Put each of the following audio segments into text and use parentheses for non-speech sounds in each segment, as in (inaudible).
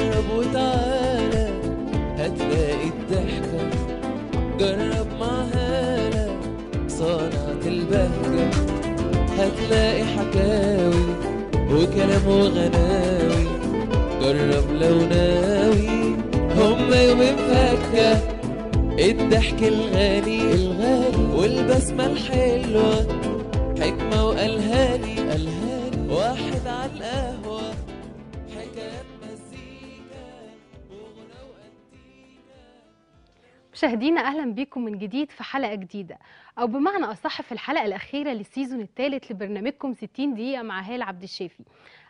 جرب وتعالى هتلاقي الضحكة جرب مع هالة البهجة هتلاقي حكاوي وكلام وغناوي جرب لو ناوي هما يومين فكة الضحك الغالي الغالي والبسمة الحلوة مشاهدينا اهلا بيكم من جديد في حلقه جديده او بمعنى اصح في الحلقه الاخيره للسيزون الثالث لبرنامجكم 60 دقيقه مع هال عبد الشافي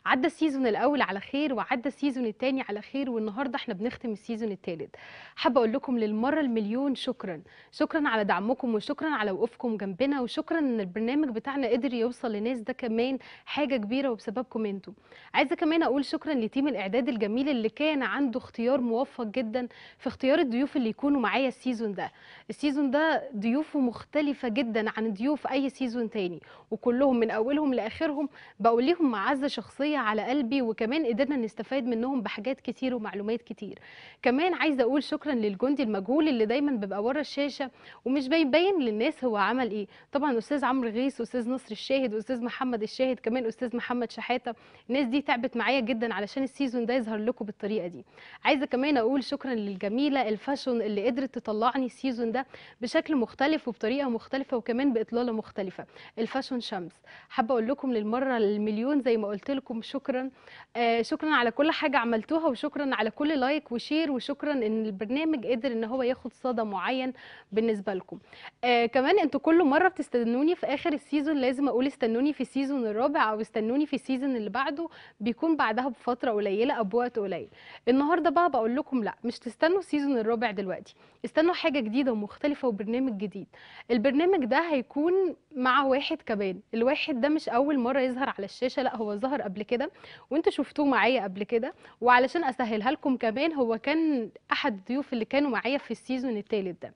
عدى السيزون الاول على خير وعدى السيزون الثاني على خير والنهارده احنا بنختم السيزون الثالث حابه اقول لكم للمره المليون شكرا شكرا على دعمكم وشكرا على وقوفكم جنبنا وشكرا ان البرنامج بتاعنا قدر يوصل لناس ده كمان حاجه كبيره وبسببكم انتم عايزه كمان اقول شكرا لتيم الاعداد الجميل اللي كان عنده اختيار موفق جدا في اختيار الضيوف اللي يكونوا معايا السيزون ده السيزون ده ضيوفه مختلف مختلفة جدا عن ضيوف أي سيزون تاني وكلهم من أولهم لآخرهم بقول لهم معزة شخصية على قلبي وكمان قدرنا نستفاد منهم بحاجات كتير ومعلومات كتير كمان عايزة أقول شكرا للجندي المجهول اللي دايما بيبقى ورا الشاشة ومش بيبين للناس هو عمل إيه طبعا أستاذ عمرو غيث وأستاذ نصر الشاهد وأستاذ محمد الشاهد كمان أستاذ محمد شحاتة الناس دي تعبت معايا جدا علشان السيزون ده يظهر لكم بالطريقة دي عايزة كمان أقول شكرا للجميلة الفاشون اللي قدرت تطلعني السيزون ده بشكل مختلف وبطريقة مختلفة مختلفه وكمان باطلاله مختلفه الفاشون شمس حابه اقول لكم للمره المليون زي ما قلت لكم شكرا آه شكرا على كل حاجه عملتوها وشكرا على كل لايك وشير وشكرا ان البرنامج قدر ان هو ياخد صدى معين بالنسبه لكم آه كمان انتوا كل مره بتستنوني في اخر السيزون لازم اقول استنوني في السيزون الرابع او استنوني في السيزون اللي بعده بيكون بعدها بفتره قليله او بوقت قليل النهارده بقى بقول لكم لا مش تستنوا السيزون الرابع دلوقتي استنوا حاجه جديده ومختلفه وبرنامج جديد البرنامج البرنامج ده هيكون مع واحد كمان الواحد ده مش اول مره يظهر على الشاشه لا هو ظهر قبل كده وانتوا شفتوه معايا قبل كده وعلشان اسهلها لكم كمان هو كان احد الضيوف اللي كانوا معايا في السيزون الثالث ده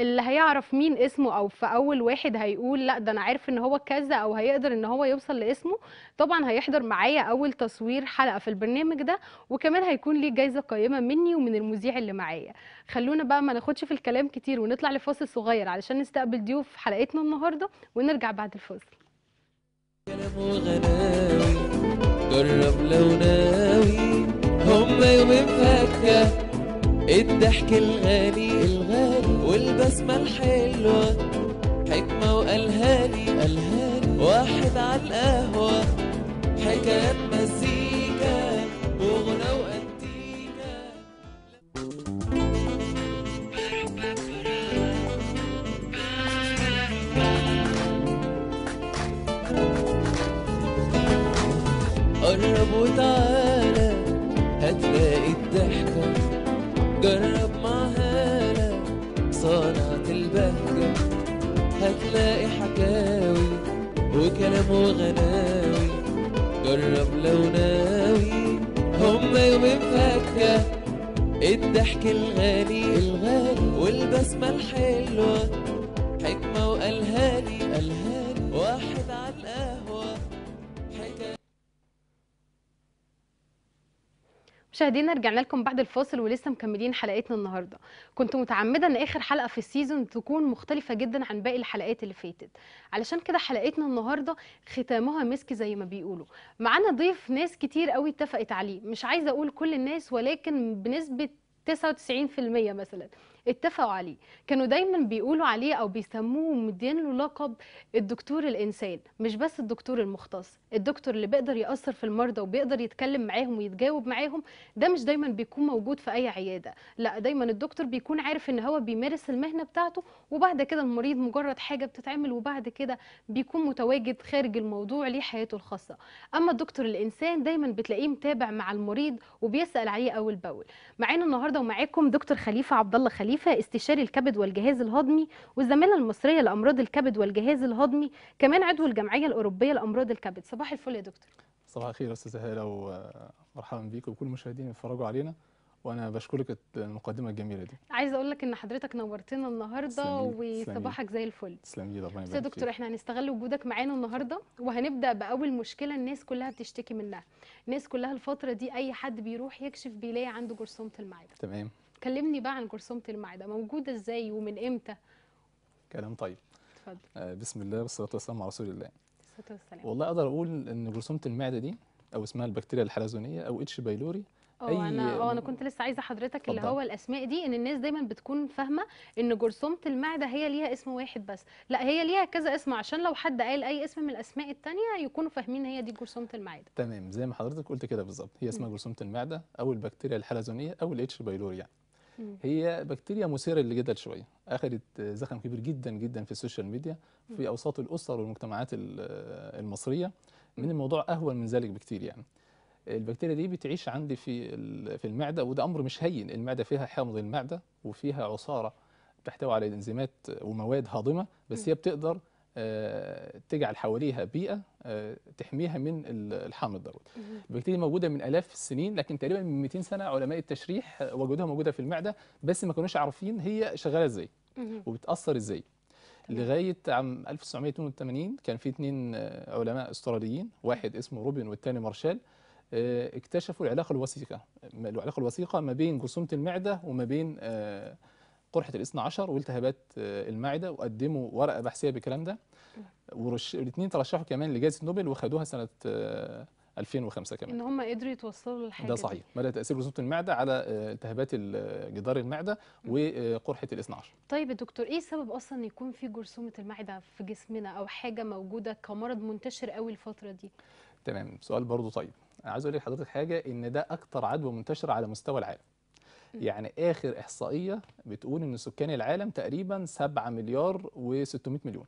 اللي هيعرف مين اسمه او في اول واحد هيقول لا ده انا عارف ان هو كذا او هيقدر ان هو يوصل لاسمه طبعا هيحضر معايا اول تصوير حلقه في البرنامج ده وكمان هيكون ليه جايزه قيمه مني ومن المذيع اللي معايا خلونا بقى ما ناخدش في الكلام كتير ونطلع لفاصل صغير علشان نستقبل ضيوف حلقتنا النهارده ونرجع بعد الفاصل جرب لو ناوي هما يومين فاكهه الضحك الغالي الغالي والبسمة الحلوة حكمة وقالها لي قالها لي واحد على القهوة حكايات مزيكا وغنى وأنتيكا قرب وتعال كلام وغناوي جرب لو ناوي هما يومين فكة الضحك الغالي الغالي والبسمة الحلوة مشاهدينا رجعنا لكم بعد الفاصل ولسه مكملين حلقتنا النهارده كنت متعمده ان اخر حلقه في السيزون تكون مختلفه جدا عن باقي الحلقات اللي فاتت علشان كده حلقتنا النهارده ختامها مسك زي ما بيقولوا معانا ضيف ناس كتير قوي اتفقت عليه مش عايزه اقول كل الناس ولكن بنسبه 99% مثلا اتفقوا عليه كانوا دايما بيقولوا عليه او بيسموه مدين له لقب الدكتور الانسان مش بس الدكتور المختص الدكتور اللي بيقدر ياثر في المرضى وبيقدر يتكلم معاهم ويتجاوب معاهم ده مش دايما بيكون موجود في اي عياده لا دايما الدكتور بيكون عارف ان هو بيمارس المهنه بتاعته وبعد كده المريض مجرد حاجه بتتعمل وبعد كده بيكون متواجد خارج الموضوع ليه حياته الخاصه اما الدكتور الانسان دايما بتلاقيه متابع مع المريض وبيسال عليه اول باول معانا النهارده ومعاكم دكتور خليفه عبد الله خليفه الوظيفه استشاري الكبد والجهاز الهضمي والزمالة المصرية لأمراض الكبد والجهاز الهضمي كمان عضو الجمعية الأوروبية لأمراض الكبد صباح الفل يا دكتور صباح الخير أستاذة هالة ومرحبا بيك وكل المشاهدين اللي بيتفرجوا علينا وانا بشكرك المقدمه الجميله دي عايزه اقول لك ان حضرتك نورتنا النهارده وصباحك زي الفل تسلم لي ربنا يبارك دكتور احنا هنستغل وجودك معانا النهارده وهنبدا باول مشكله الناس كلها بتشتكي منها الناس كلها الفتره دي اي حد بيروح يكشف بيلاقي عنده جرثومه المعده تمام كلمني بقى عن جرثومه المعده موجوده ازاي ومن امتى كلام طيب اتفضل آه، بسم الله والصلاه والسلام على رسول الله الصلاه والسلام والله اقدر اقول ان جرثومه المعده دي او اسمها البكتيريا الحلزونيه او اتش بايلوري اه انا اه انا كنت لسه عايزه حضرتك اللي هو الاسماء دي ان الناس دايما بتكون فاهمه ان جرثومه المعده هي ليها اسم واحد بس لا هي ليها كذا اسم عشان لو حد قال اي اسم من الاسماء الثانيه يكونوا فاهمين هي دي جرثومه المعده تمام زي ما حضرتك قلت كده بالظبط هي اسمها جرثومه المعده او البكتيريا الحلزونيه او الاتش بايلوري يعني هي بكتيريا مثيره للجدل شويه اخذت زخم كبير جدا جدا في السوشيال ميديا في اوساط الاسر والمجتمعات المصريه من الموضوع اهون من ذلك بكتير يعني البكتيريا دي بتعيش عندي في في المعده وده امر مش هين المعده فيها حمض المعده وفيها عصاره بتحتوي على انزيمات ومواد هاضمه بس هي بتقدر تجعل حواليها بيئه آه، تحميها من الحمل الضروري البكتيريا موجوده من الاف السنين لكن تقريبا من 200 سنه علماء التشريح آه، وجدوها موجوده في المعده بس ما كانوش عارفين هي شغاله ازاي وبتاثر ازاي لغايه عام 1982 كان في اثنين آه، علماء استراليين واحد اسمه روبن والثاني مارشال اكتشفوا العلاقه الوثيقه العلاقه الوثيقه ما بين جرثومه المعده وما بين قرحه الاثنى عشر والتهابات آه، المعده وقدموا ورقه بحثيه بالكلام ده والاثنين ترشحوا كمان لجائزه نوبل وخدوها سنه 2005 آه، كمان ان هم قدروا يتوصلوا للحاجه ده صحيح بدا تاثير جزيره المعده على آه، التهابات جدار المعده وقرحه الاثنى عشر طيب يا دكتور ايه سبب اصلا يكون في جرثومه المعده في جسمنا او حاجه موجوده كمرض منتشر قوي الفتره دي تمام سؤال برضو طيب انا عايز اقول لحضرتك حاجه ان ده اكتر عدوى منتشره على مستوى العالم يعني اخر احصائيه بتقول ان سكان العالم تقريبا 7 مليار و600 مليون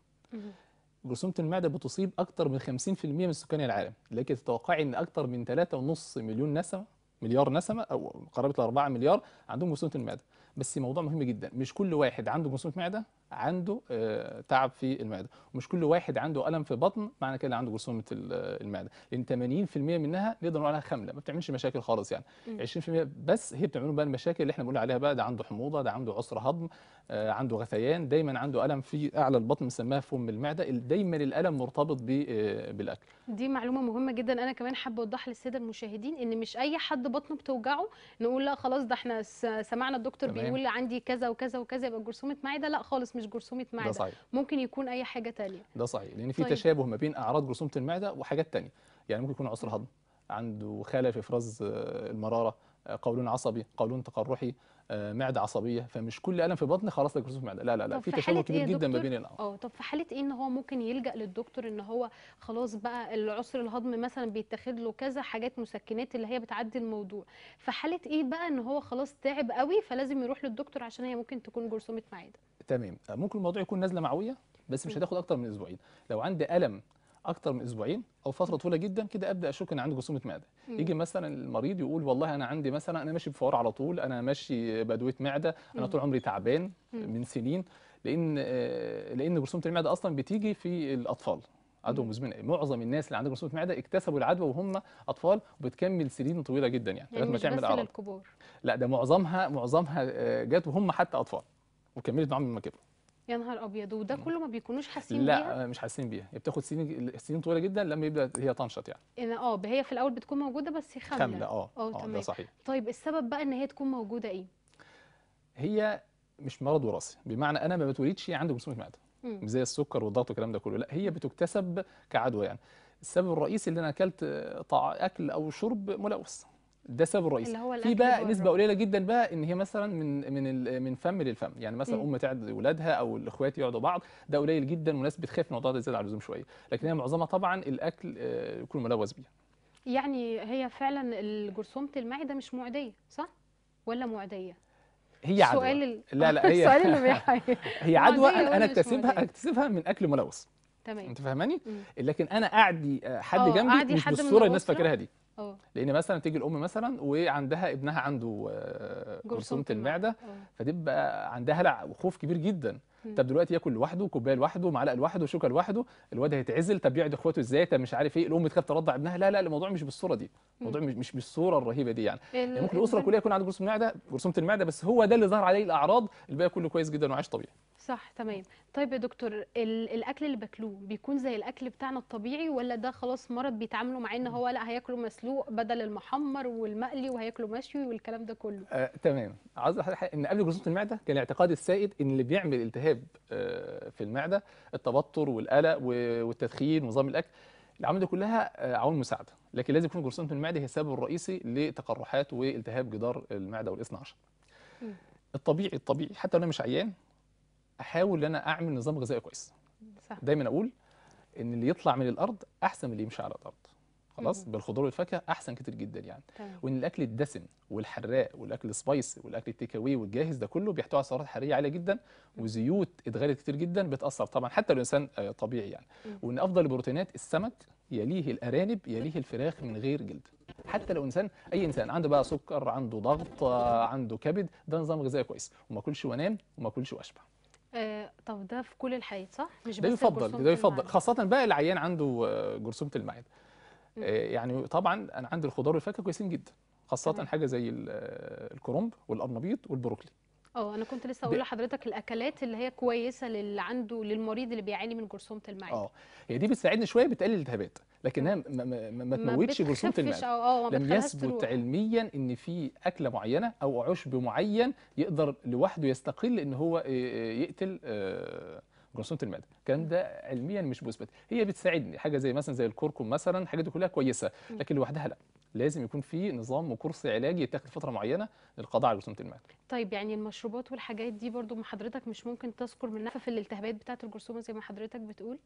جرثومه المعده بتصيب اكثر من 50% من سكان العالم لكن تتوقعي ان اكثر من 3.5 مليون نسمه مليار نسمه او قرابه 4 مليار عندهم جرثومه المعده بس موضوع مهم جدا مش كل واحد عنده جرثومه معده عنده آه، تعب في المعده ومش كل واحد عنده الم في بطن معنى كده عنده جرثومه المعده لان 80% منها نقدر نقول عليها خامله ما بتعملش مشاكل خالص يعني م. 20% بس هي بتعمل بقى المشاكل اللي احنا بنقول عليها بقى ده عنده حموضه ده عنده عسر هضم آه، عنده غثيان دايما عنده الم في اعلى البطن بنسميها فم المعده دايما الالم مرتبط آه، بالاكل دي معلومه مهمه جدا انا كمان حابه اوضح للساده المشاهدين ان مش اي حد بطنه بتوجعه نقول لا خلاص ده احنا سمعنا الدكتور تمام. بيقول عندي كذا وكذا وكذا يبقى جرثومه معده لا خالص مش جرثومه معده ده صحيح. ممكن يكون اي حاجه ثانيه ده صحيح لان في طيب. تشابه ما بين اعراض جرثومه المعده وحاجات ثانيه يعني ممكن يكون عسر هضم عنده خلل في افراز آه، المراره آه، قولون عصبي قولون تقرحي آه، معده عصبيه فمش كل الم في بطن خلاص ده كرسوف معده لا لا لا في تشابه كبير إيه جدا ما بين الامر اه طب في حاله ايه ان هو ممكن يلجا للدكتور ان هو خلاص بقى العسر الهضم مثلا بيتاخد له كذا حاجات مسكنات اللي هي بتعدي الموضوع في حاله ايه بقى ان هو خلاص تعب قوي فلازم يروح للدكتور عشان هي ممكن تكون جرثومه معده تمام آه، ممكن الموضوع يكون نازله معويه بس مش هتاخد اكتر من اسبوعين لو عندي الم اكتر من اسبوعين او فتره طويله جدا كده ابدا اشك ان عندي جرثومه معده مم. يجي مثلا المريض يقول والله انا عندي مثلا انا ماشي بفوار على طول انا ماشي بادويه معده انا طول عمري تعبان من سنين لان آه، لان جرثومه المعده اصلا بتيجي في الاطفال عدوى مزمنه معظم الناس اللي عندها جرثومه معده اكتسبوا العدوى وهم اطفال وبتكمل سنين طويله جدا يعني لغايه يعني ما تعمل اعراض لا ده معظمها معظمها آه، جت وهم حتى اطفال وكملت معاهم لما كبروا يا نهار ابيض وده كله ما بيكونوش حاسين لا بيها لا مش حاسين بيها هي بتاخد سنين سنين طويله جدا لما يبدا هي تنشط يعني اه هي في الاول بتكون موجوده بس خامله خامله اه اه, آه، ده صحيح طيب السبب بقى ان هي تكون موجوده ايه هي مش مرض وراثي بمعنى انا ما بتولدش عندي جرثومه معده مم. زي السكر والضغط والكلام ده كله لا هي بتكتسب كعدوى يعني السبب الرئيسي اللي انا اكلت آه، طع... اكل او شرب ملوث ده السبب الرئيسي في بقى نسبه قليله جدا بقى ان هي مثلا من من من فم للفم يعني مثلا ام تعد اولادها او الاخوات يقعدوا بعض ده قليل جدا وناس بتخاف من الموضوع ده زياده عن اللزوم شويه لكن هي معظمها طبعا الاكل آه، يكون ملوث بيه يعني هي فعلا جرثومه المعده مش معديه صح ولا معديه هي عدوى لا لا (laughs) هي السؤال اللي (laughs) هي عدوى انا اكتسبها اكتسبها من اكل ملوث تمام انت فاهماني لكن انا قاعدي آه، حد جنبي مش بالصوره الناس فاكراها دي أوه. لان مثلا تيجي الام مثلا وعندها ابنها عنده آه، جرثومه المعده اه. فتبقى عندها هلع وخوف كبير جدا مم. طب دلوقتي ياكل لوحده كوبايه لوحده معلقه لوحده شوكه لوحده الواد هيتعزل طب يقعد اخواته ازاي طب مش عارف ايه الام تخاف ترضع ابنها لا لا الموضوع مش بالصوره دي الموضوع مش مش بالصوره الرهيبه دي يعني, يعني ممكن الاسره كلها يكون عندها جرثومه المعده جرثومه المعده بس هو ده اللي ظهر عليه الاعراض الباقي كله كويس جدا وعايش طبيعي صح تمام طيب يا دكتور الاكل اللي باكلوه بيكون زي الاكل بتاعنا الطبيعي ولا ده خلاص مرض بيتعاملوا معاه ان هو لا هياكله مسلوق بدل المحمر والمقلي وهياكله مشوي والكلام ده كله آه، تمام عايز ان قبل جرثومه المعده كان الاعتقاد السائد ان اللي بيعمل التهاب آه في المعده التبطر والقلق والتدخين ونظام الاكل العوامل دي كلها آه، عوامل مساعده لكن لازم يكون جرثومه المعده هي السبب الرئيسي لتقرحات والتهاب جدار المعده والاثنى عشر الطبيعي الطبيعي حتى لو انا مش عيان احاول ان انا اعمل نظام غذائي كويس صح. دايما اقول ان اللي يطلع من الارض احسن من اللي يمشي على الارض خلاص بالخضار والفاكهه احسن كتير جدا يعني طيب. وان الاكل الدسم والحراق والاكل السبايسي والاكل التيك اواي والجاهز ده كله بيحتوي على سعرات حراريه عاليه جدا وزيوت اتغلت كتير جدا بتاثر طبعا حتى لو الانسان آه، طبيعي يعني وان افضل البروتينات السمك يليه الارانب يليه الفراخ من غير جلد حتى لو انسان اي انسان عنده بقى سكر عنده ضغط آه، عنده كبد ده نظام غذائي كويس وما اكلش وانام وما اكلش واشبع آه، طب ده في كل الحياة صح مش ده يفضل ده يفضل خاصه بقى العيان عنده آه، جرثومه المعده آه، يعني طبعا انا عندي الخضار والفاكهه كويسين جدا خاصه حاجه زي الكرنب والقرنبيط والبروكلي اه انا كنت لسه اقول لحضرتك الاكلات اللي هي كويسه للي عنده للمريض اللي بيعاني من جرثومه المعده اه هي دي بتساعدنا شويه بتقلل التهابات لكنها ما, ما, ما تموتش جرثومه المعده اه، اه، لم يثبت تروح. علميا ان في اكله معينه او عشب معين يقدر لوحده يستقل ان هو آه، يقتل جرثومه المعده الكلام ده علميا مش مثبت هي بتساعدني حاجه زي مثلا زي الكركم مثلا الحاجات دي كلها كويسه لكن لوحدها لا لازم يكون في نظام وكرسي علاجي يتاخد فتره معينه للقضاء على جرثومه المعده. طيب يعني المشروبات والحاجات دي برضو حضرتك مش ممكن تذكر منها في الالتهابات بتاعه الجرثومه زي ما حضرتك بتقول؟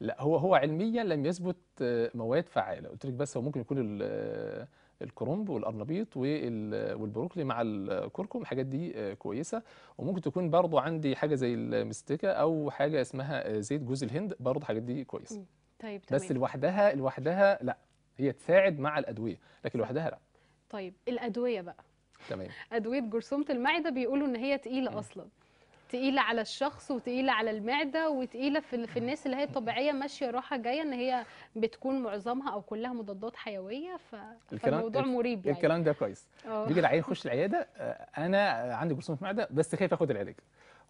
لا هو هو علميا لم يثبت آه، مواد فعاله، قلت لك بس هو ممكن يكون آه، الكرنب والقرنبيط آه، والبروكلي مع الكركم الحاجات دي كويسه وممكن تكون برضو عندي حاجه زي المستكه او حاجه اسمها زيت جوز الهند برضو الحاجات دي كويسه. طيب تمام. بس لوحدها لوحدها لا هي تساعد مع الادويه لكن لوحدها لا طيب الادويه بقى تمام ادويه جرثومه المعده بيقولوا ان هي تقيله اصلا تقيله على الشخص وتقيله على المعده وتقيله في, في الناس اللي هي طبيعيه ماشيه راحه جايه ان هي بتكون معظمها او كلها مضادات حيويه ف... فالموضوع مريب يعني الكلام ده كويس آه. بيجي العيان يخش العياده آه، انا عندي جرثومه معده بس خايف اخد العلاج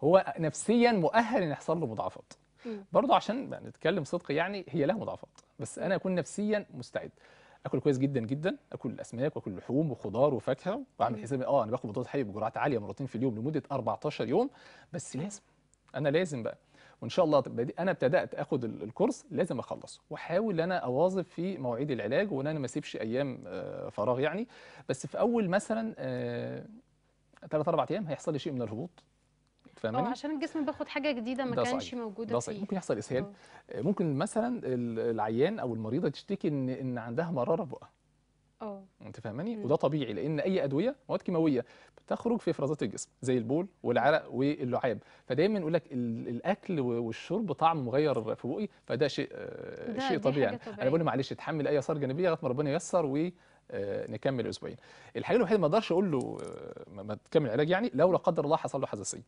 هو نفسيا مؤهل ان يحصل له مضاعفات برضه عشان نتكلم صدق يعني هي لها مضاعفات بس انا اكون نفسيا مستعد اكل كويس جدا جدا اكل اسماك واكل لحوم وخضار وفاكهه واعمل حسابي اه انا باخد مضادات حيوي بجرعات عاليه مرتين في اليوم لمده 14 يوم بس لازم انا لازم بقى وان شاء الله انا ابتدات اخد الكورس لازم اخلصه واحاول ان انا اواظب في مواعيد العلاج وان انا ما اسيبش ايام آه، فراغ يعني بس في اول مثلا ثلاث آه، اربع ايام هيحصل لي شيء من الهبوط فاهمني؟ اه، عشان الجسم بياخد حاجه جديده ما كانش موجوده ده صحيح. فيه ممكن يحصل اسهال أوه. آه، ممكن مثلا العيان او المريضه تشتكي ان ان عندها مراره بقى اه انت فاهماني وده طبيعي لان اي ادويه مواد كيماويه بتخرج في افرازات الجسم زي البول والعرق واللعاب فدايما يقول لك الاكل والشرب طعم مغير في بقي فده شيء آه، ده شيء طبيعي انا بقول معلش اتحمل اي اثار جانبيه لغايه ما ربنا ييسر و نكمل اسبوعين الحاجه الوحيده ما اقدرش اقول له ما تكمل علاج يعني لو لا قدر الله حصل له حساسيه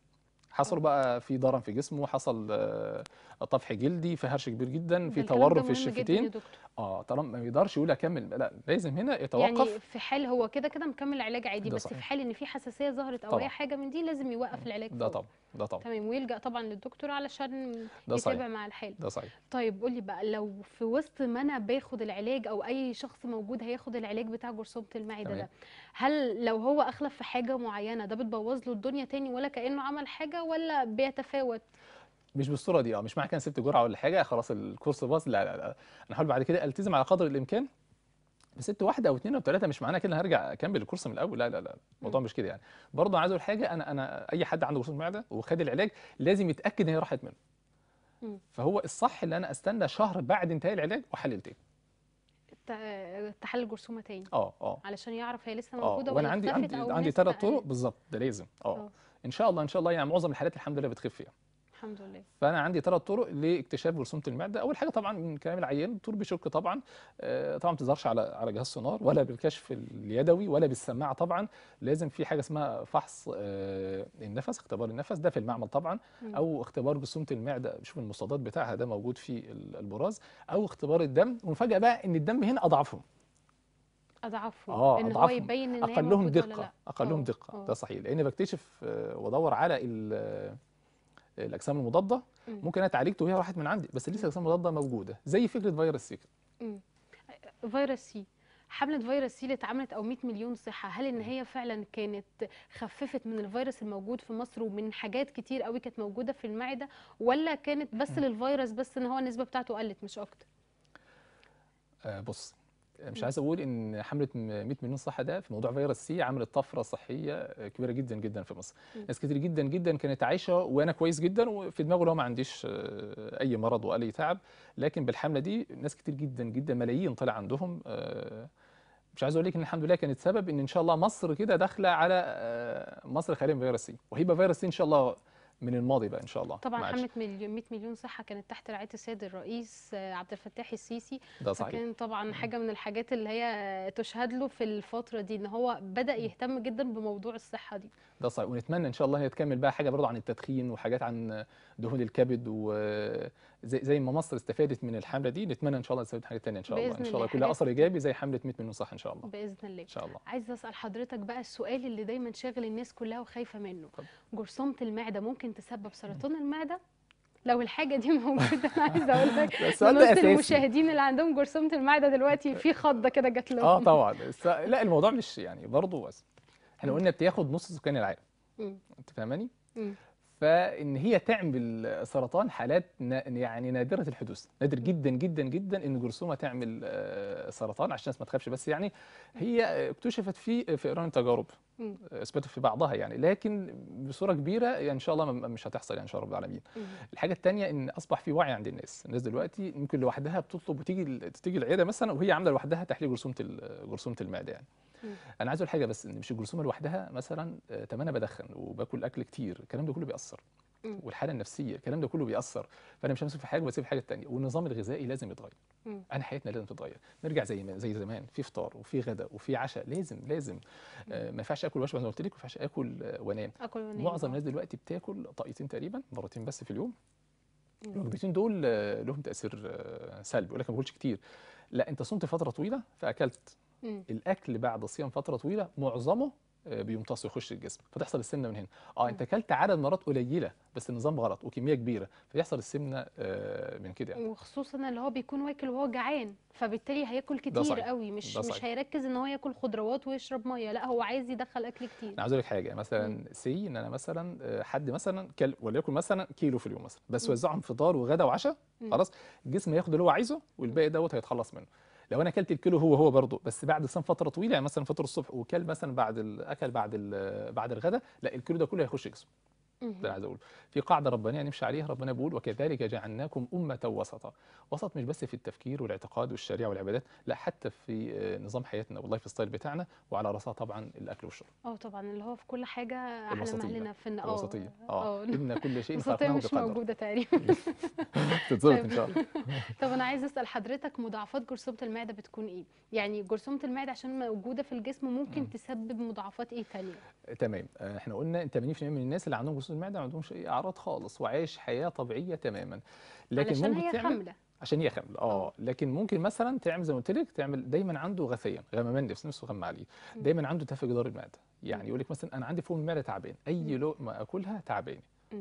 حصل بقى في ضرر في جسمه حصل آه، طفح جلدي في هرش كبير جدا في تورم في الشفتين اه طالما ما يقدرش يقول اكمل لا لازم هنا يتوقف يعني في حال هو كده كده مكمل علاج عادي بس في حال ان في حساسيه ظهرت او اي حاجه من دي لازم يوقف العلاج ده طبعا ده طبعا تمام ويلجا طبعا للدكتور علشان يتابع مع الحال ده صحيح طيب قول لي بقى لو في وسط ما انا باخد العلاج او اي شخص موجود هياخد العلاج بتاع جرثومه المعده ده هل لو هو اخلف في حاجه معينه ده بتبوظ له الدنيا تاني ولا كانه عمل حاجه ولا بيتفاوت مش بالصوره دي اه مش معنى كده سبت جرعه ولا حاجه خلاص الكورس باص لا لا لا انا هحاول بعد كده التزم على قدر الامكان بست واحده او اثنين او ثلاثه مش معناها كده انا هرجع اكمل الكورس من الاول لا لا لا الموضوع مش كده يعني برضه عايز اقول حاجه انا انا اي حد عنده جرثومه معده وخد العلاج لازم يتاكد ان هي راحت منه فهو الصح ان انا استنى شهر بعد انتهاء العلاج واحلل تاني تحلل الجرثومه تاني اه اه علشان يعرف هي لسه آه، موجوده ولا عندي عندي عندي ثلاث طرق بالظبط ده لازم اه, آه. ان شاء الله ان شاء الله يعني معظم الحالات الحمد لله بتخف فيها يعني. الحمد لله فانا عندي ثلاث طرق لاكتشاف جرثومه المعده اول حاجه طبعا من كلام العيان الدكتور بيشك طبعا آه، طبعا ما بتظهرش على على جهاز سونار ولا بالكشف اليدوي ولا بالسماعه طبعا لازم في حاجه اسمها فحص آه، النفس اختبار النفس ده في المعمل طبعا او اختبار جرثومه المعده شوف المصادات بتاعها ده موجود في البراز او اختبار الدم ومفاجاه بقى ان الدم هنا اضعفهم اضعفهم اه ان أضعفهم. هو يبين ان اقلهم دقه اقلهم آه، دقه آه. ده صحيح لان بكتشف آه، وادور على الاجسام المضاده ممكن انا اتعالجت وهي راحت من عندي بس لسه الاجسام المضاده موجوده زي فكره فيروس سي فيروس سي حملة فيروس سي اللي اتعملت او 100 مليون صحة هل ان هي فعلا كانت خففت من الفيروس الموجود في مصر ومن حاجات كتير قوي كانت موجودة في المعدة ولا كانت بس للفيروس بس ان هو النسبة بتاعته قلت مش اكتر آه بص مش عايز اقول ان حمله 100 مليون صحه ده في موضوع فيروس سي عملت طفره صحيه كبيره جدا جدا في مصر ناس كتير جدا جدا كانت عايشه وانا كويس جدا وفي دماغه لو ما عنديش آه، اي مرض ولا اي تعب لكن بالحمله دي ناس كتير جدا جدا ملايين طلع عندهم آه، مش عايز اقول لك ان الحمد لله كانت سبب ان ان شاء الله مصر كده داخله على آه، مصر خاليه من فيروس سي وهيبقى فيروس سي ان شاء الله من الماضي بقى ان شاء الله طبعا حمله 100 مليون صحه كانت تحت رعايه السيد الرئيس آه، عبد الفتاح السيسي ده صحيح فكان طبعا حاجه من الحاجات اللي هي تشهد له في الفتره دي ان هو بدا يهتم جدا بموضوع الصحه دي ده صحيح ونتمنى ان شاء الله هي تكمل بقى حاجه برضه عن التدخين وحاجات عن دهون الكبد و زي, زي ما مصر استفادت من الحمله دي نتمنى ان شاء الله تستفيد حاجه ثانيه ان شاء الله ان شاء الله لها اثر ايجابي زي حمله 100 منه صح ان شاء الله باذن الله ان شاء الله عايزه اسال حضرتك بقى السؤال اللي دايما شاغل الناس كلها وخايفه منه جرثومه المعده ممكن تسبب سرطان المعده لو الحاجه دي (laughs) موجوده انا عايزه اقول لك (laughs) نص المشاهدين اللي عندهم جرثومه المعده دلوقتي في خضه كده جات لهم اه طبعا لا الموضوع مش يعني برضه احنا قلنا بتاخد نص سكان العالم انت فاهماني فان هي تعمل سرطان حالات يعني نادره الحدوث نادر جدا جدا جدا ان جرثومه تعمل آه، سرطان عشان الناس ما تخافش بس يعني هي اكتشفت في في ايران تجارب آه، اثبتت في بعضها يعني لكن بصوره كبيره يعني ان شاء الله مش هتحصل يعني ان شاء الله رب العالمين الحاجه الثانيه ان اصبح في وعي عند الناس الناس دلوقتي ممكن لوحدها بتطلب وتيجي تيجي العياده مثلا وهي عامله لوحدها تحليل جرثومه جرثومه المعده يعني انا عايز اقول حاجه بس ان مش الجرثومه لوحدها مثلا تمام آه، انا بدخن وباكل اكل كتير الكلام ده كله بيأثر والحاله النفسيه الكلام ده كله بيأثر فانا مش همسك في حاجه وبسيب حاجه الثانيه والنظام الغذائي لازم يتغير انا حياتنا لازم تتغير نرجع زي ما زي زمان في فطار وفي غداء وفي عشاء لازم لازم آه ما ينفعش اكل واشرب زي ما قلت لك ما ينفعش اكل آه، وانام معظم آه. الناس دلوقتي بتاكل طاقتين تقريبا مرتين بس في اليوم الوجبتين دول آه، لهم تاثير سلبي ولكن ما بقولش كتير لا انت صمت فتره طويله فاكلت الاكل بعد صيام فتره طويله معظمه آه، بيمتص ويخش الجسم فتحصل السمنه من هنا اه انت اكلت عدد مرات قليله بس النظام غلط وكميه كبيره فيحصل السمنه آه، من كده يعني وخصوصا اللي هو بيكون واكل وهو جعان فبالتالي هياكل كتير قوي مش مش هيركز ان هو ياكل خضروات ويشرب ميه لا هو عايز يدخل اكل كتير انا عايز اقول لك حاجه مثلا م. سي ان انا مثلا آه، حد مثلا كل وليكن مثلا كيلو في اليوم مثلا بس وزعهم فطار وغدا وعشاء خلاص الجسم هياخد اللي هو عايزه والباقي دوت هيتخلص منه لو انا اكلت الكيلو هو هو برضه بس بعد صيام فتره طويله يعني مثلا فطر الصبح وكل مثلا بعد اكل بعد بعد الغداء لا الكيلو ده كله هيخش جسمه ده عايز اقول في قاعده ربانيه هنمشي عليها ربنا بيقول وكذلك جعلناكم امه وسطا وسط مش بس في التفكير والاعتقاد والشريعه والعبادات لا حتى في آه، نظام حياتنا واللايف ستايل بتاعنا وعلى راسها طبعا الاكل والشرب اه طبعا اللي هو في كل حاجه على مهلنا في اه الوسطيه آه،, اه ان كل شيء الوسطيه مش بقدر. موجوده تقريبا (laughs) تتظبط ان شاء الله (laughs) طب انا عايز اسال حضرتك مضاعفات جرثومه المعده بتكون ايه يعني جرثومه المعده عشان موجوده في الجسم ممكن تسبب مضاعفات ايه ثانيه تمام آه، احنا قلنا 80% من الناس اللي عندهم بيبوظ المعده ما عندهمش اي اعراض خالص وعايش حياه طبيعيه تماما لكن عشان هي تعمل حملة. عشان آه. هي حمل اه لكن ممكن مثلا تعمل زي ما قلت لك تعمل دايما عنده غثيان غممان نفس نفسه غم عليه دايما عنده التهاب دار المعده يعني يقول لك مثلا انا عندي فوق المعده تعبان اي لقمه اكلها تعباني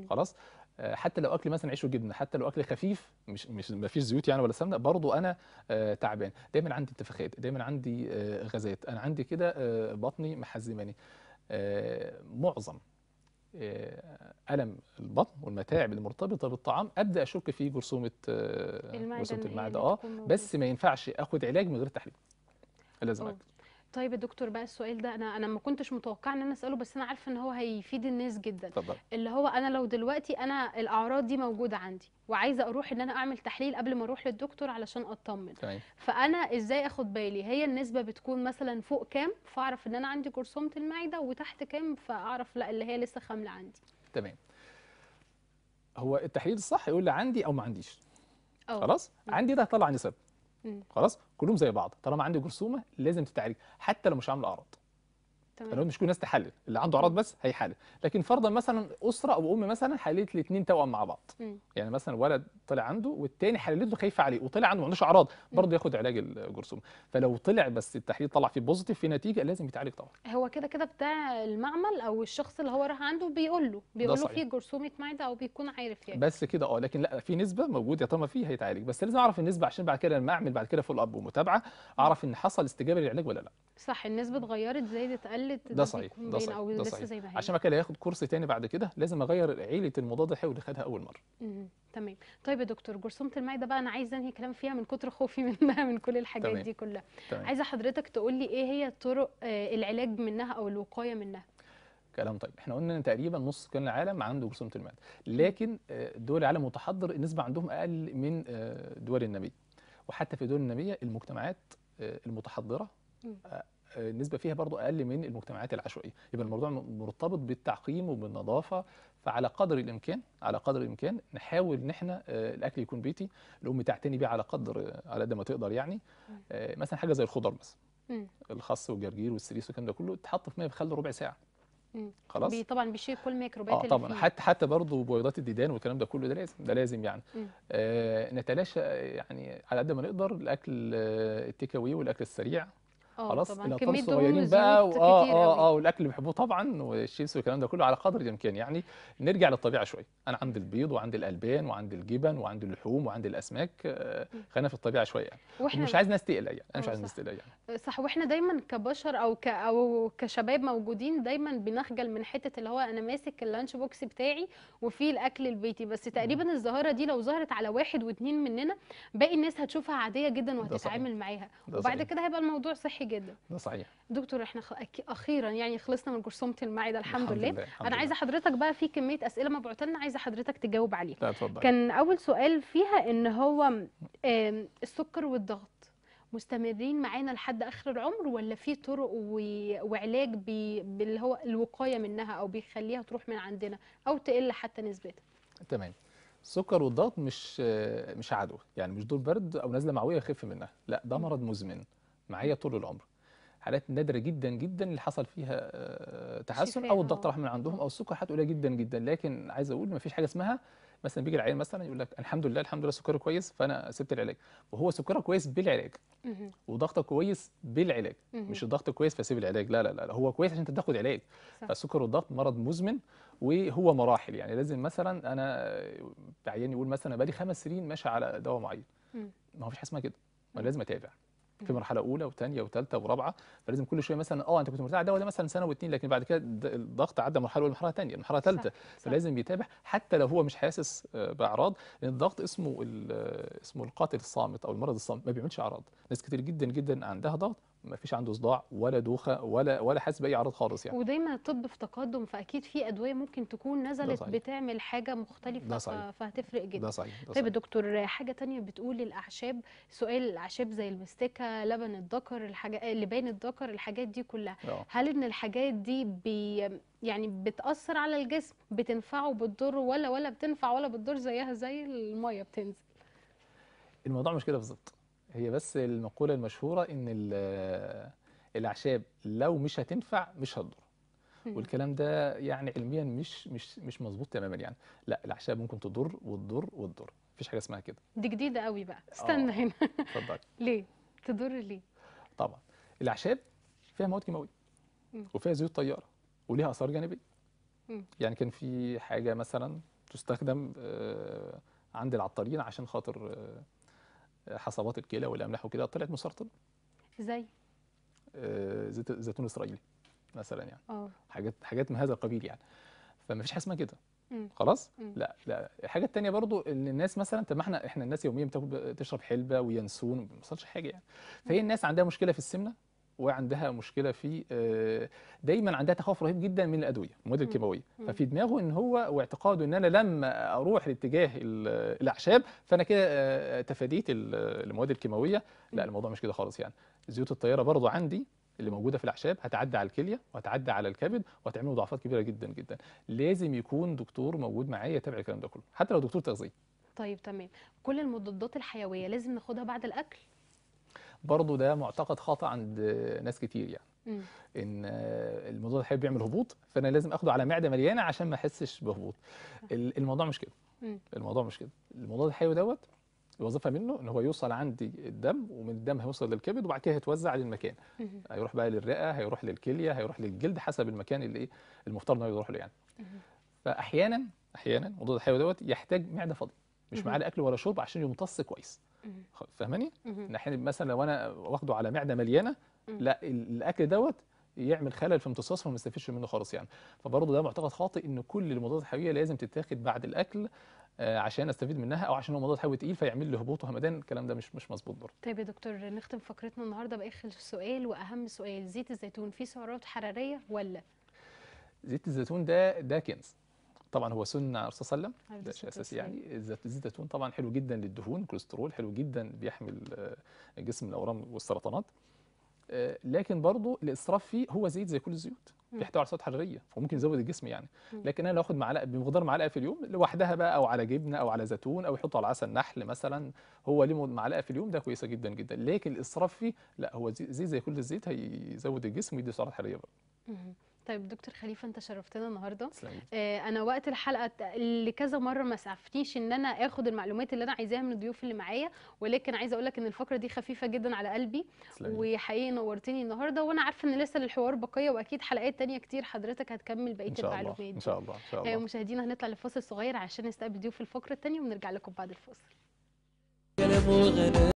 خلاص آه، حتى لو اكل مثلا عيش وجبنه حتى لو اكل خفيف مش مش ما فيش زيوت يعني ولا سمنه برضه انا آه، تعبان دايما عندي انتفاخات دايما عندي غازات انا عندي كده بطني محزماني معظم آه، ألم البطن والمتاعب المرتبطة بالطعام أبدأ أشك في جرثومة آه، جرثومة المعدة اه بس ما ينفعش آخد علاج من غير تحليل لازم أكل طيب يا دكتور بقى السؤال ده انا انا ما كنتش متوقعه ان انا اساله بس انا عارفه ان هو هيفيد الناس جدا طبعا. اللي هو انا لو دلوقتي انا الاعراض دي موجوده عندي وعايزه اروح ان انا اعمل تحليل قبل ما اروح للدكتور علشان اطمن طيب. فانا ازاي اخد بالي هي النسبه بتكون مثلا فوق كام فاعرف ان انا عندي جرثومه المعده وتحت كام فاعرف لا اللي هي لسه خامله عندي تمام هو التحليل الصح يقول لي عندي او ما عنديش أوه. خلاص عندي ده طلع نسب خلاص كلهم زي بعض طالما عندي جرثومه لازم تتعالج حتى لو مش عامله اعراض تمام مش كل الناس تحلل اللي عنده اعراض بس هيحلل لكن فرضا مثلا اسره او ام مثلا حللت الاثنين توأم مع بعض مم. يعني مثلا ولد طلع عنده والثاني حللته خايفه عليه وطلع عنده ما عندوش اعراض برضه ياخد علاج الجرثومه فلو طلع بس التحليل طلع فيه بوزيتيف في نتيجه لازم يتعالج طبعا هو كده كده بتاع المعمل او الشخص اللي هو راح عنده بيقول له بيقول له في جرثومه معده او بيكون عارف يعني بس كده اه لكن لا في نسبه موجوده يا طالما فيه هيتعالج بس لازم اعرف النسبه عشان بعد كده لما اعمل بعد كده فول اب ومتابعه اعرف ان حصل استجابه للعلاج ولا لا صح النسبه اتغيرت زادت قلت قلت ده صحيح ده صحيح, أو ده صحيح. زي ما هي. عشان كده هياخد كورس تاني بعد كده لازم اغير عيله المضاد الحيوي اللي خدها اول مره تمام طيب يا دكتور جرثومه المعده بقى انا عايزه انهي كلام فيها من كتر خوفي (laughs) منها من كل الحاجات تمام. دي كلها تمام. عايزه حضرتك تقول لي ايه هي طرق آه العلاج منها او الوقايه منها كلام طيب احنا قلنا ان تقريبا نص كان العالم عنده جرثومه المعده لكن آه، دول العالم متحضر النسبه عندهم اقل من آه، دول الناميه وحتى في دول الناميه المجتمعات آه، المتحضره النسبه فيها برضو اقل من المجتمعات العشوائيه يبقى الموضوع مرتبط بالتعقيم وبالنظافه فعلى قدر الامكان على قدر الامكان نحاول ان احنا آه، الاكل يكون بيتي الام تعتني بيه على قدر على قد ما تقدر يعني آه، مثلا حاجه زي الخضار مثلا الخس والجرجير والسريس والكلام ده كله تحط في ميه بخل ربع ساعه خلاص بي طبعا بيشيل كل ميكروبات آه طبعا اللي فيه. حتى حتى برضه بويضات الديدان والكلام ده كله ده لازم ده لازم يعني آه نتلاشى يعني على قد ما نقدر الاكل آه، التيك اواي والاكل السريع آه، خلاص الاطفال الصغيرين بقى واه اه اه والاكل اللي بيحبوه طبعا والشيبس والكلام ده كله على قدر الامكان يعني نرجع للطبيعه شويه انا عندي البيض وعندي الالبان وعندي الجبن وعندي اللحوم وعندي الاسماك آه، خلينا في الطبيعه شويه يعني مش عايز ناس تقلق يعني انا مش آه، عايز ناس تقلق يعني صح واحنا دايما كبشر او ك او كشباب موجودين دايما بنخجل من حته اللي هو انا ماسك اللانش بوكس بتاعي وفيه الاكل البيتي بس تقريبا الظاهره دي لو ظهرت على واحد واثنين مننا باقي الناس هتشوفها عاديه جدا وهتتعامل معاها وبعد كده هيبقى الموضوع صحي صحي جدا ده صحيح دكتور احنا اخيرا يعني خلصنا من جرثومه المعده الحمد, الحمد لله. لله الحمد انا عايزه حضرتك بقى في كميه اسئله مبعوته لنا عايزه حضرتك تجاوب عليها كان اول سؤال فيها ان هو السكر والضغط مستمرين معانا لحد اخر العمر ولا في طرق وعلاج باللي هو الوقايه منها او بيخليها تروح من عندنا او تقل حتى نسبتها تمام السكر والضغط مش مش عدو يعني مش دول برد او نزله معويه يخف منها لا ده مرض مزمن معايا طول العمر حالات نادره جدا جدا اللي حصل فيها آه، تحسن او الضغط آه. راح من عندهم او السكر حالات قليله جدا جدا لكن عايز اقول ما فيش حاجه اسمها مثلا بيجي العيان مثلا يقول لك الحمد لله الحمد لله سكره كويس فانا سبت العلاج وهو سكره كويس بالعلاج وضغطه كويس بالعلاج مش الضغط كويس فسيب العلاج لا لا لا هو كويس عشان انت تاخد علاج فالسكر والضغط مرض مزمن وهو مراحل يعني لازم مثلا انا عيان يقول مثلا بقى لي خمس سنين ماشي على دواء معين ما هو فيش حاجه اسمها كده ما لازم اتابع في مرحله اولى وثانيه وثالثه ورابعه فلازم كل شويه مثلا اه انت كنت مرتاح ده مثلا سنه واثنين لكن بعد كده الضغط عدى مرحله اولى مرحله ثانيه مرحله ثالثه فلازم يتابع حتى لو هو مش حاسس آه، باعراض لان الضغط اسمه آه، اسمه القاتل الصامت او المرض الصامت ما بيعملش اعراض ناس كتير جدا جدا عندها ضغط ما فيش عنده صداع ولا دوخه ولا ولا حاسس باي اعراض خالص يعني ودايما الطب في تقدم فاكيد في ادويه ممكن تكون نزلت بتعمل حاجه مختلفه ده صحيح. فهتفرق جدا ده صحيح. ده طيب يا دكتور حاجه تانية بتقول الاعشاب سؤال الاعشاب زي المستكه لبن الذكر الحاجات لبان الذكر الحاجات دي كلها أوه. هل ان الحاجات دي بي يعني بتاثر على الجسم بتنفعه بتضره ولا ولا بتنفع ولا بتضر زيها زي الميه بتنزل الموضوع مش كده بالظبط هي بس المقولة المشهورة إن الأعشاب لو مش هتنفع مش هتضر والكلام ده يعني علميا مش مش مش مظبوط تماما يعني لا الأعشاب ممكن تضر وتضر وتضر مفيش حاجة اسمها كده دي جديدة قوي بقى آه، استنى هنا اتفضل (laughs) ليه تضر ليه طبعا الأعشاب فيها مواد كيماوية وفيها زيوت طيارة وليها آثار جانبية يعني كان في حاجة مثلا تستخدم آه، عند العطارين عشان خاطر آه، حصبات الكلى والاملاح وكده طلعت مسرطنه آه، زي زيتون اسرائيلي مثلا يعني أوه. حاجات حاجات من هذا القبيل يعني فما فيش حاجه اسمها كده خلاص لا لا الحاجه الثانيه برضو ان الناس مثلا طب ما احنا احنا الناس يوميا بتشرب حلبه وينسون ما حصلش حاجه يعني فهي الناس عندها مشكله في السمنه وعندها مشكله في آه، دايما عندها تخوف رهيب جدا من الادويه المواد الكيماويه ففي دماغه ان هو واعتقاده ان انا لما اروح لاتجاه الاعشاب فانا كده آه، تفاديت المواد الكيماويه لا الموضوع مش كده خالص يعني زيوت الطياره برضو عندي اللي موجوده في الاعشاب هتعدي على الكليه وهتعدي على الكبد وهتعمل مضاعفات كبيره جدا جدا لازم يكون دكتور موجود معايا يتابع الكلام ده كله حتى لو دكتور تغذيه طيب تمام كل المضادات الحيويه لازم ناخدها بعد الاكل برضو ده معتقد خاطئ عند ناس كتير يعني م. ان الموضوع ده بيعمل هبوط فانا لازم اخده على معده مليانه عشان ما احسش بهبوط الموضوع مش كده الموضوع مش كده الموضوع الحيوي دوت الوظيفه منه ان هو يوصل عندي الدم ومن الدم هيوصل للكبد وبعد كده هيتوزع للمكان هيروح بقى للرئه هيروح للكليه هيروح للجلد حسب المكان اللي ايه المفترض ان هو يروح له يعني فاحيانا احيانا الموضوع الحيوي دوت يحتاج معده فاضيه مش معاه لا اكل ولا شرب عشان يمتص كويس فاهماني ناحيه مثلا لو انا واخده على معده مليانه لا الاكل دوت يعمل خلل في امتصاص فما يستفيدش منه خالص يعني فبرضه ده معتقد خاطئ ان كل المضادات الحيويه لازم تتاخد بعد الاكل آه، عشان استفيد منها او عشان هو مضاد حيوي تقيل فيعمل لي هبوط وهمدان الكلام ده مش مش مظبوط برضه. طيب يا دكتور نختم فقرتنا النهارده باخر سؤال واهم سؤال زيت الزيتون فيه سعرات حراريه ولا؟ زيت الزيتون ده ده كنز طبعا هو سنه الرسول صلى الله عليه وسلم ده اساسي يعني الزيت الزيتون طبعا حلو جدا للدهون الكوليسترول حلو جدا بيحمي الجسم من الاورام والسرطانات آه، لكن برضه الاسراف فيه هو زيت زي كل الزيوت بيحتوي على سعرات حراريه فممكن يزود الجسم يعني لكن انا لو اخد معلقه بمقدار معلقه في اليوم لوحدها بقى او على جبنه او على زيتون او يحطه على عسل نحل مثلا هو ليه معلقه في اليوم ده كويسه جدا جدا لكن الاسراف فيه لا هو زيت زي, زي كل الزيت هيزود الجسم ويدي سعرات حراريه برضه طيب دكتور خليفه انت شرفتنا النهارده آه انا وقت الحلقه اللي كذا مره ما سعفتنيش ان انا اخد المعلومات اللي انا عايزاها من الضيوف اللي معايا ولكن عايزه اقول لك ان الفقره دي خفيفه جدا على قلبي وحقيقي نورتني النهارده وانا عارفه ان لسه للحوار بقيه واكيد حلقات تانية كتير حضرتك هتكمل بقيه المعلومات ان شاء الله ان شاء آه، الله آه مشاهدينا هنطلع لفاصل صغير عشان نستقبل ضيوف الفقره الثانيه ونرجع لكم بعد الفاصل